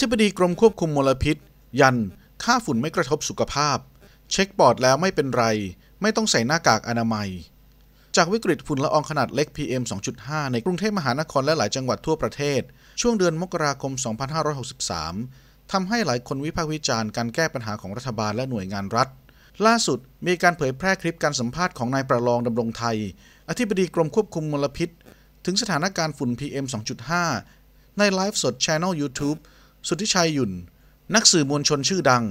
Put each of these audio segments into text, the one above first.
ธิบดีกรมควบคุมมลพิษยัน ค่าฝุ่นไม่กระทบสุขภาพ เช็คปอดแล้วไม่เป็นไร ไม่ต้องใส่หน้ากากอนามัย จากวิกฤตฝุ่นละอองขนาดเล็ก PM 2.5 ในกรุงเทพมหานครและหลายจังหวัดทั่วประเทศ ช่วงเดือนมกราคม 2563ทำให้หลายคนวิพากษ์วิจารณ์การแก้ปัญหาของรัฐบาลและหน่วยงานรัฐ ล่าสุดมีการเผยแพร่คลิปการสัมภาษณ์ของนายประลองดำรงไทย อธิบดีกรมควบคุมมลพิษ ถึงสถานการณ์ฝุ่น PM 2.5ในไลฟ์สดช anel YouTube สุทธิชัยยุนนักสื่อมวลชนชื่อดัง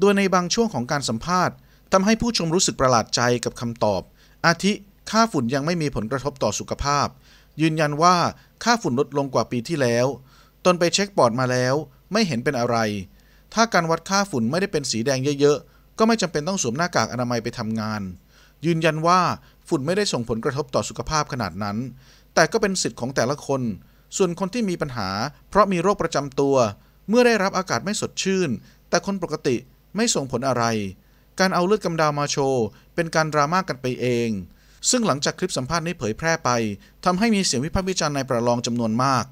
โดยในบางช่วงของการสัมภาษณ์ทำให้ผู้ชมรู้สึกประหลาดใจกับคำตอบ อาทิค่าฝุ่นยังไม่มีผลกระทบต่อสุขภาพ ยืนยันว่าค่าฝุ่นลดลงกว่าปีที่แล้ว ตนไปเช็คปอดมาแล้วไม่เห็นเป็นอะไร ถ้าการวัดค่าฝุ่นไม่ได้เป็นสีแดงเยอะๆ ก็ไม่จำเป็นต้องสวมหน้ากากอนามัยไปทำงาน ยืนยันว่าฝุ่นไม่ได้ส่งผลกระทบต่อสุขภาพขนาดนั้น แต่ก็เป็นสิทธิ์ของแต่ละคนส่วนคนที่มีปัญหาเพราะมีโรคประจำตัว เมื่อได้รับอากาศไม่สดชื่น แต่คนปกติไม่ส่งผลอะไร การเอาเลือดกำดาวมาโชว์ เป็นการดราม่ากกันไปเอง ซึ่งหลังจากคลิปสัมภาษณ์นี้เผยแพร่ไปทำให้มีเสียงวิพากษ์วิจารณ์ในประลองจำนวนมาก